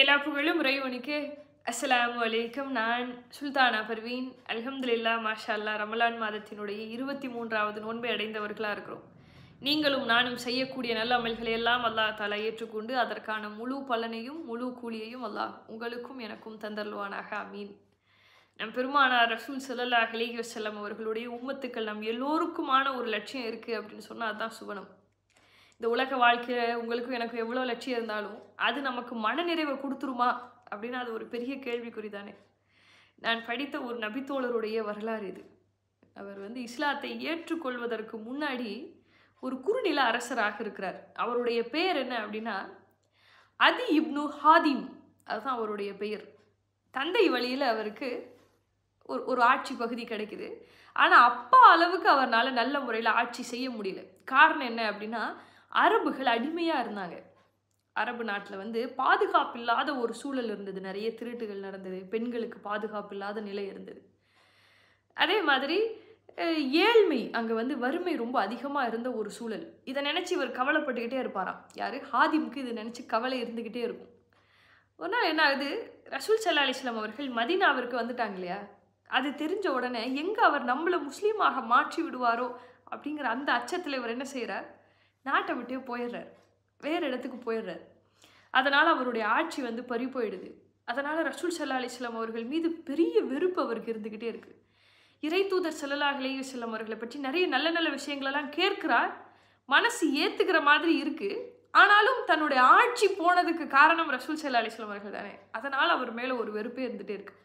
எல்லா புகழும் உறைவனுக்கு அஸ்லாம் வலைக்கம் நான் சுல்தானா பர்வீன் அல்ஹம்துல்லா மாஷா அல்லா ரமலான் மாதத்தினுடைய இருபத்தி மூன்றாவது நோன்பை அடைந்தவர்களாக இருக்கிறோம் நீங்களும் நானும் செய்யக்கூடிய நல்ல அமல்களை எல்லாம் அல்லா தலா ஏற்றுக்கொண்டு அதற்கான முழு பலனையும் முழு கூலியையும் அல்லாஹ் உங்களுக்கும் எனக்கும் தந்தருவானாக அமீன் நம் பெருமானார் ரசூல் செல்லல்லா அலிஹி வசல்லம் அவர்களுடைய உம்மத்துக்கள் நம் எல்லோருக்குமான ஒரு லட்சியம் இருக்குது அப்படின்னு சொன்னால் அதுதான் சுபனம் இந்த உலக வாழ்க்கை உங்களுக்கும் எனக்கும் எவ்வளோ லட்சியம் இருந்தாலும் அது நமக்கு மனநிறைவை கொடுத்துருமா அப்படின்னு அது ஒரு பெரிய கேள்விக்குறி தானே நான் படித்த ஒரு நபித்தோழருடைய வரலாறு இது அவர் வந்து இஸ்லாத்தை ஏற்றுக்கொள்வதற்கு முன்னாடி ஒரு குறுநில அரசராக இருக்கிறார் அவருடைய பெயர் என்ன அப்படின்னா அதி இப்னு ஹாதிம் அதுதான் அவருடைய பெயர் தந்தை வழியில் அவருக்கு ஒரு ஒரு ஆட்சி பகுதி கிடைக்குது ஆனால் அப்பா அளவுக்கு அவர்னால் நல்ல முறையில் ஆட்சி செய்ய முடியல காரணம் என்ன அப்படின்னா அரபுகள் அடிமையாக இருந்தாங்க அரபு நாட்டில் வந்து பாதுகாப்பு இல்லாத ஒரு சூழல் இருந்தது நிறைய திருட்டுகள் நடந்தது பெண்களுக்கு பாதுகாப்பு இல்லாத நிலை இருந்தது அதே மாதிரி ஏழ்மை அங்கே வந்து வறுமை ரொம்ப அதிகமாக இருந்த ஒரு சூழல் இதை நினச்சி இவர் கவலைப்பட்டுக்கிட்டே இருப்பாராம் யார் ஹாதிமுக்கு இதை நினச்சி கவலை இருந்துக்கிட்டே இருக்கும் ஒரு நாள் என்ன ஆகுது ரசூல் சல்லா அலிஸ்லாம் அவர்கள் மதீனாவிற்கு வந்துட்டாங்க இல்லையா அது தெரிஞ்ச உடனே எங்கே அவர் நம்மளை முஸ்லீமாக மாற்றி விடுவாரோ அப்படிங்கிற அந்த அச்சத்தில் இவர் என்ன செய்கிறார் நாட்டை விட்டே போயிடுறார் வேறு இடத்துக்கு போயிடுறார் அதனால் அவருடைய ஆட்சி வந்து பறி போயிடுது அதனால் ரசூல் சல்லா அலிஸ்லாம் அவர்கள் மீது பெரிய வெறுப்பு அவருக்கு இருந்துக்கிட்டே இருக்குது இறை தூதர் சல்லா அலிஸ்லாம் அவர்களை பற்றி நிறைய நல்ல நல்ல விஷயங்களெல்லாம் கேட்குறார் மனசு ஏற்றுக்கிற மாதிரி இருக்குது ஆனாலும் தன்னுடைய ஆட்சி போனதுக்கு காரணம் ரசூல் சல்லா அலிஸ்லாம் அவர்கள் தானே அதனால் அவர் மேலே ஒரு வெறுப்பே இருந்துகிட்டே இருக்கு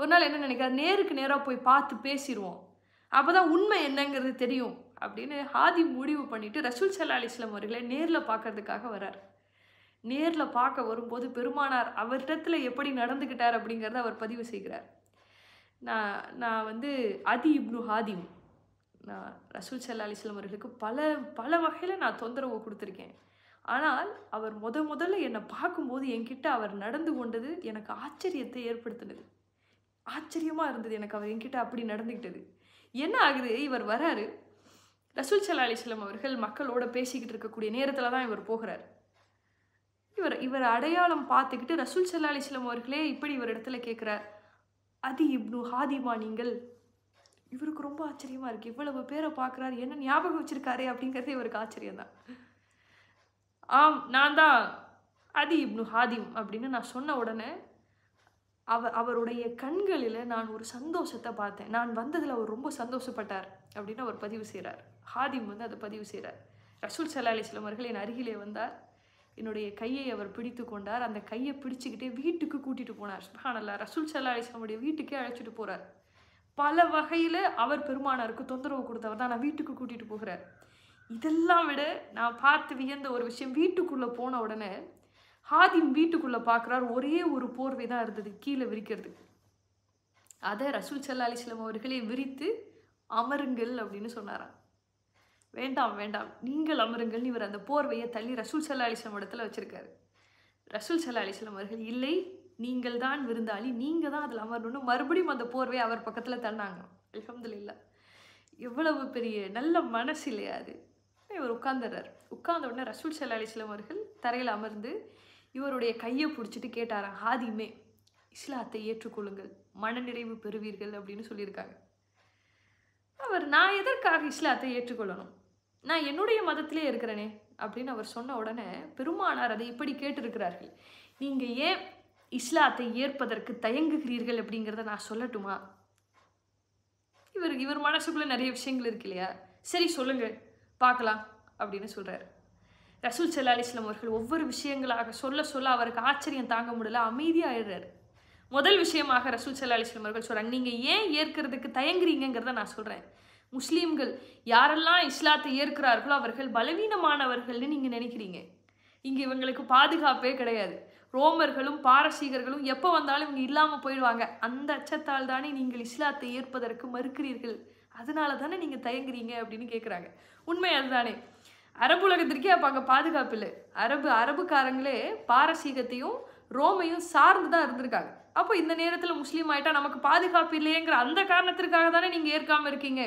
ஒரு நாள் என்ன நினைக்கிறார் நேருக்கு நேராக போய் பார்த்து பேசிடுவோம் அப்போ தான் உண்மை என்னங்கிறது தெரியும் அப்படின்னு ஹாதி முடிவு பண்ணிவிட்டு ரசூல் சல்லா அலி இஸ்லாம் அவர்களை நேரில் பார்க்கறதுக்காக வரார் நேரில் பார்க்க வரும்போது பெருமானார் அவரிடத்தில் எப்படி நடந்துக்கிட்டார் அப்படிங்கிறத அவர் பதிவு செய்கிறார் நான் நான் வந்து அதி இப்னு ஹாதிம் நான் ரசூல் சல்லா அலிஸ்லாம் அவர்களுக்கு பல பல வகையில் நான் தொந்தரவு கொடுத்துருக்கேன் ஆனால் அவர் முத முதல்ல என்னை பார்க்கும்போது என்கிட்ட அவர் நடந்து கொண்டது எனக்கு ஆச்சரியத்தை ஏற்படுத்தினது ஆச்சரியமாக இருந்தது எனக்கு அவர் என்கிட்ட அப்படி நடந்துக்கிட்டது என்ன ஆகுது இவர் வராரு ரசூல் சல்லா அலிஸ்லாம் அவர்கள் மக்களோட பேசிக்கிட்டு இருக்கக்கூடிய நேரத்தில் தான் இவர் போகிறார் இவர் இவர் அடையாளம் பார்த்துக்கிட்டு ரசூல் சல்லா அலிஸ்லாம் அவர்களே இப்படி இவர் இடத்துல கேட்குறார் அதி இப்னு ஹாதிமா நீங்கள் இவருக்கு ரொம்ப ஆச்சரியமாக இருக்குது இவ்வளவு பேரை பார்க்குறாரு என்ன ஞாபகம் வச்சுருக்காரு அப்படிங்கிறதே இவருக்கு ஆச்சரியம் தான் ஆம் நான் தான் அதி இப்னு ஹாதிம் அப்படின்னு நான் சொன்ன உடனே அவ அவருடைய கண்களில் நான் ஒரு சந்தோஷத்தை பார்த்தேன் நான் வந்ததில் அவர் ரொம்ப சந்தோஷப்பட்டார் அப்படின்னு அவர் பதிவு செய்கிறார் ஹாதிம் வந்து அதை பதிவு செய்கிறார் ரசூல் சல்லா அலிஸ்லாம் அவர்கள் என் அருகிலே வந்தார் என்னுடைய கையை அவர் பிடித்து கொண்டார் அந்த கையை பிடிச்சிக்கிட்டே வீட்டுக்கு கூட்டிகிட்டு போனார் சுபானல்லா ரசூல் சல்லா அலிஸ்லாமுடைய வீட்டுக்கே அழைச்சிட்டு போகிறார் பல வகையில் அவர் பெருமானாருக்கு தொந்தரவு கொடுத்தவர் தான் நான் வீட்டுக்கு கூட்டிகிட்டு போகிறார் இதெல்லாம் விட நான் பார்த்து வியந்த ஒரு விஷயம் வீட்டுக்குள்ளே போன உடனே ஹாதிம் வீட்டுக்குள்ளே பார்க்குறார் ஒரே ஒரு போர்வை தான் இருந்தது கீழே விரிக்கிறது அதை ரசூல் சல்லா சிலம் அவர்களே விரித்து அமருங்கள் அப்படின்னு சொன்னாரான் வேண்டாம் வேண்டாம் நீங்கள் அமருங்கள் இவர் அந்த போர்வையை தள்ளி ரசூல் சல்லா அலிஸ்லம் இடத்துல வச்சுருக்காரு ரசூல் சல்லா அலிஸ்லம் அவர்கள் இல்லை நீங்கள் தான் விருந்தாளி நீங்கள் தான் அதில் அமரணும்னு மறுபடியும் அந்த போர்வையை அவர் பக்கத்தில் தன்னாங்க இல்லை எவ்வளவு பெரிய நல்ல மனசு இல்லையா அது இவர் உட்கார்ந்துறார் உட்கார்ந்த உடனே ரசூல் சல்லா அலிஸ்லம் அவர்கள் தரையில் அமர்ந்து இவருடைய கையை பிடிச்சிட்டு கேட்டாராம் ஹாதிமே இஸ்லாத்தை ஏற்றுக்கொள்ளுங்கள் மனநிறைவு பெறுவீர்கள் அப்படின்னு சொல்லியிருக்காங்க அவர் நான் எதற்காக இஸ்லாத்தை ஏற்றுக்கொள்ளணும் நான் என்னுடைய மதத்திலே இருக்கிறேனே அப்படின்னு அவர் சொன்ன உடனே பெருமானார் அதை இப்படி கேட்டிருக்கிறார்கள் நீங்கள் ஏன் இஸ்லாத்தை ஏற்பதற்கு தயங்குகிறீர்கள் அப்படிங்கிறத நான் சொல்லட்டுமா இவர் இவர் மனசுக்குள்ளே நிறைய விஷயங்கள் இருக்கு இல்லையா சரி சொல்லுங்கள் பார்க்கலாம் அப்படின்னு சொல்கிறார் ரசூல் செல்லா அலிஸ்லாம் அவர்கள் ஒவ்வொரு விஷயங்களாக சொல்ல சொல்ல அவருக்கு ஆச்சரியம் தாங்க முடியல அமைதியாகிடுறாரு முதல் விஷயமாக ரசூல் செல்லா அலிஸ்லாம் அவர்கள் சொல்கிறாங்க நீங்கள் ஏன் ஏற்கிறதுக்கு தயங்குறீங்கிறத நான் சொல்கிறேன் முஸ்லீம்கள் யாரெல்லாம் இஸ்லாத்தை ஏற்கிறார்களோ அவர்கள் பலவீனமானவர்கள்னு நீங்கள் நினைக்கிறீங்க இங்கே இவங்களுக்கு பாதுகாப்பே கிடையாது ரோமர்களும் பாரசீகர்களும் எப்போ வந்தாலும் இவங்க இல்லாமல் போயிடுவாங்க அந்த அச்சத்தால் தானே நீங்கள் இஸ்லாத்தை ஏற்பதற்கு மறுக்கிறீர்கள் அதனால தானே நீங்கள் தயங்குறீங்க அப்படின்னு கேட்குறாங்க உண்மை அதுதானே அரபு உலகத்திற்கே அப்போ அங்கே பாதுகாப்பு இல்லை அரபு அரபுக்காரங்களே பாரசீகத்தையும் ரோமையும் சார்ந்து தான் இருந்திருக்காங்க அப்போ இந்த நேரத்தில் முஸ்லீம் ஆகிட்டா நமக்கு பாதுகாப்பு இல்லையேங்கிற அந்த காரணத்திற்காக தானே நீங்கள் ஏற்காமல் இருக்கீங்க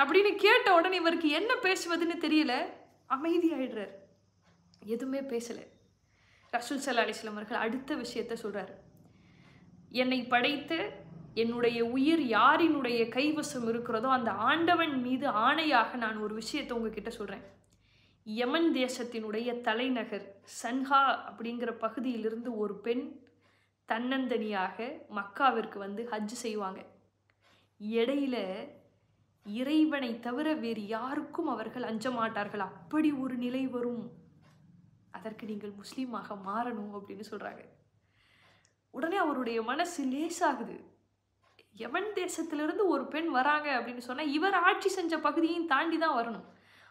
அப்படின்னு கேட்ட உடனே இவருக்கு என்ன பேசுவதுன்னு தெரியல அமைதியாயிடுறார் எதுவுமே பேசலை ரசூல் சல்லா அலிஸ்லாம் அவர்கள் அடுத்த விஷயத்த சொல்கிறார் என்னை படைத்து என்னுடைய உயிர் யாரினுடைய கைவசம் இருக்கிறதோ அந்த ஆண்டவன் மீது ஆணையாக நான் ஒரு விஷயத்தை உங்ககிட்ட சொல்கிறேன் யமன் தேசத்தினுடைய தலைநகர் சன்ஹா அப்படிங்கிற பகுதியிலிருந்து ஒரு பெண் தன்னந்தனியாக மக்காவிற்கு வந்து ஹஜ் செய்வாங்க இடையில இறைவனை தவிர வேறு யாருக்கும் அவர்கள் அஞ்ச மாட்டார்கள் அப்படி ஒரு நிலை வரும் அதற்கு நீங்கள் முஸ்லீமாக மாறணும் அப்படின்னு சொல்கிறாங்க உடனே அவருடைய மனசு லேசாகுது எவன் தேசத்திலிருந்து ஒரு பெண் வராங்க அப்படின்னு சொன்னால் இவர் ஆட்சி செஞ்ச பகுதியும் தாண்டி தான் வரணும்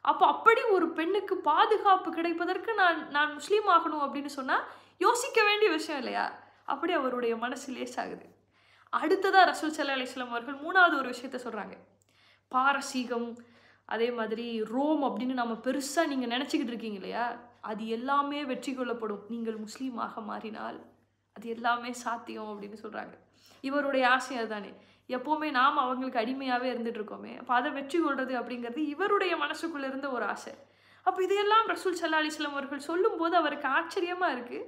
அப்போ அப்படி ஒரு பெண்ணுக்கு பாதுகாப்பு கிடைப்பதற்கு நான் நான் முஸ்லீம் ஆகணும் அப்படின்னு சொன்னால் யோசிக்க வேண்டிய விஷயம் இல்லையா அப்படி அவருடைய மனசு லேசாகுது அடுத்ததாக ரசூல் சல்லா அலிஸ்லாம் அவர்கள் மூணாவது ஒரு விஷயத்த சொல்கிறாங்க பாரசீகம் அதே மாதிரி ரோம் அப்படின்னு நம்ம பெருசாக நீங்கள் நினச்சிக்கிட்டு இருக்கீங்க இல்லையா அது எல்லாமே வெற்றி கொள்ளப்படும் நீங்கள் முஸ்லீமாக மாறினால் அது எல்லாமே சாத்தியம் அப்படின்னு சொல்கிறாங்க இவருடைய ஆசை அதுதானே எப்போவுமே நாம் அவங்களுக்கு அடிமையாகவே இருந்துகிட்டு இருக்கோமே அப்போ அதை வெற்றி கொள்வது அப்படிங்கிறது இவருடைய மனசுக்குள்ளே இருந்த ஒரு ஆசை அப்போ இதையெல்லாம் ரசூல் சல்லா அலிஸ்லாம் அவர்கள் சொல்லும்போது அவருக்கு ஆச்சரியமாக இருக்குது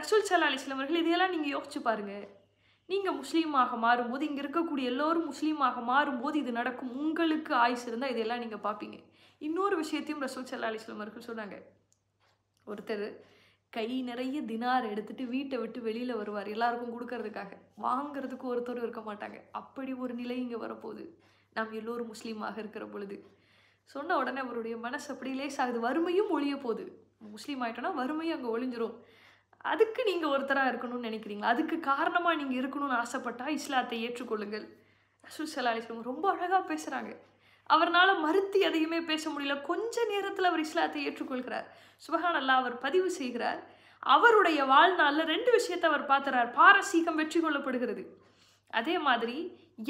ரசூல் சல்லா அலிஸ்லாம் அவர்கள் இதையெல்லாம் நீங்கள் யோசிச்சு பாருங்கள் நீங்கள் முஸ்லீமாக மாறும்போது இங்கே இருக்கக்கூடிய எல்லோரும் முஸ்லீமாக மாறும்போது இது நடக்கும் உங்களுக்கு ஆயுஸ் இருந்தால் இதையெல்லாம் நீங்கள் பார்ப்பீங்க இன்னொரு விஷயத்தையும் ரசூல் சல்லா அலிஸ்லம் அவர்கள் சொன்னாங்க ஒருத்தர் கை நிறைய தினார் எடுத்துட்டு வீட்டை விட்டு வெளியில் வருவார் எல்லாருக்கும் கொடுக்கறதுக்காக வாங்கிறதுக்கு ஒருத்தரும் இருக்க மாட்டாங்க அப்படி ஒரு நிலை இங்கே வரப்போகுது நாம் எல்லோரும் முஸ்லீமாக இருக்கிற பொழுது சொன்ன உடனே அவருடைய மனசு அப்படி ஆகுது வறுமையும் ஒழிய போகுது முஸ்லீம் ஆகிட்டோன்னா வறுமையும் அங்கே ஒழிஞ்சிரும் அதுக்கு நீங்கள் ஒருத்தராக இருக்கணும்னு நினைக்கிறீங்களா அதுக்கு காரணமாக நீங்கள் இருக்கணும்னு ஆசைப்பட்டால் இஸ்லாத்தை ஏற்றுக்கொள்ளுங்கள் ரசூல் சல்லா அலிஸ்லாம் ரொம்ப அழகாக பேசுகிறாங்க அவரால் மறுத்து எதையுமே பேச முடியல கொஞ்ச நேரத்தில் அவர் இஸ்லாத்தை ஏற்றுக்கொள்கிறார் சுபஹான் அல்லா அவர் பதிவு செய்கிறார் அவருடைய வாழ்நாளில் ரெண்டு விஷயத்தை அவர் பார்த்துறார் பாரசீகம் வெற்றி கொள்ளப்படுகிறது அதே மாதிரி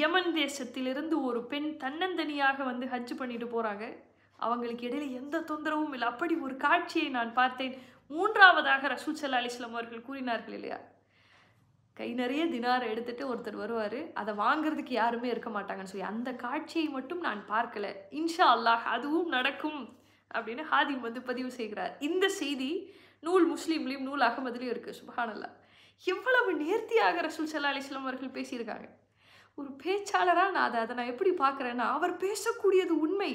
யமன் தேசத்திலிருந்து ஒரு பெண் தன்னந்தனியாக வந்து ஹஜ் பண்ணிட்டு போகிறாங்க அவங்களுக்கு இடையில எந்த தொந்தரவும் இல்லை அப்படி ஒரு காட்சியை நான் பார்த்தேன் மூன்றாவதாக ரசூல் சல்லா அலிஸ்லாம் அவர்கள் கூறினார்கள் இல்லையா கை நிறைய தினாரை எடுத்துட்டு ஒருத்தர் வருவார் அதை வாங்குறதுக்கு யாருமே இருக்க மாட்டாங்கன்னு சொல்லி அந்த காட்சியை மட்டும் நான் பார்க்கல இன்ஷா அல்லாஹ் அதுவும் நடக்கும் அப்படின்னு ஹாதிம் வந்து பதிவு செய்கிறார் இந்த செய்தி நூல் முஸ்லீம்லேயும் நூல் அகமதுலேயும் இருக்குது சுபஹானல்லா எவ்வளவு நேர்த்தியாக ரசூல் அலி அலிஸ்லாம் அவர்கள் பேசியிருக்காங்க ஒரு பேச்சாளராக நான் அதை அதை நான் எப்படி பார்க்குறேன்னா அவர் பேசக்கூடியது உண்மை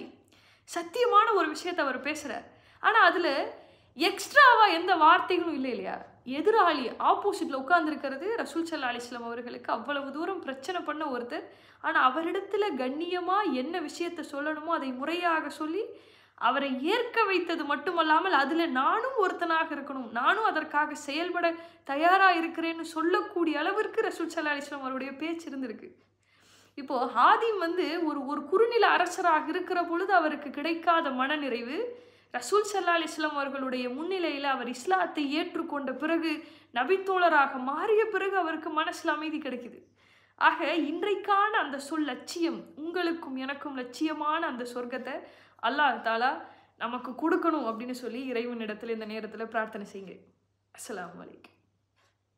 சத்தியமான ஒரு விஷயத்தை அவர் பேசுகிறார் ஆனால் அதில் எக்ஸ்ட்ராவாக எந்த வார்த்தைகளும் இல்லை இல்லையா எதிராளி ஆப்போசிட்டில் உட்காந்துருக்கிறது ரசூல் சல்லா அலிஸ்லாம் அவர்களுக்கு அவ்வளவு தூரம் பிரச்சனை பண்ண ஒருத்தர் ஆனால் அவரிடத்துல கண்ணியமாக என்ன விஷயத்த சொல்லணுமோ அதை முறையாக சொல்லி அவரை ஏற்க வைத்தது மட்டுமல்லாமல் அதில் நானும் ஒருத்தனாக இருக்கணும் நானும் அதற்காக செயல்பட தயாராக இருக்கிறேன்னு சொல்லக்கூடிய அளவிற்கு ரசூல் சல்லா அலிஸ்லாம் அவருடைய பேச்சு இருந்திருக்கு இப்போது ஹாதிம் வந்து ஒரு ஒரு குறுநில அரசராக இருக்கிற பொழுது அவருக்கு கிடைக்காத மனநிறைவு ரசூல் சல்லா இஸ்லாம் அவர்களுடைய முன்னிலையில் அவர் இஸ்லாத்தை ஏற்றுக்கொண்ட பிறகு நபித்தோழராக மாறிய பிறகு அவருக்கு மனசில் அமைதி கிடைக்குது ஆக இன்றைக்கான அந்த சொல் லட்சியம் உங்களுக்கும் எனக்கும் லட்சியமான அந்த சொர்க்கத்தை அல்லாஹ் தாலா நமக்கு கொடுக்கணும் அப்படின்னு சொல்லி இறைவனிடத்தில் இந்த நேரத்தில் பிரார்த்தனை செய்யுங்க அஸ்லாம் வலைக்கம்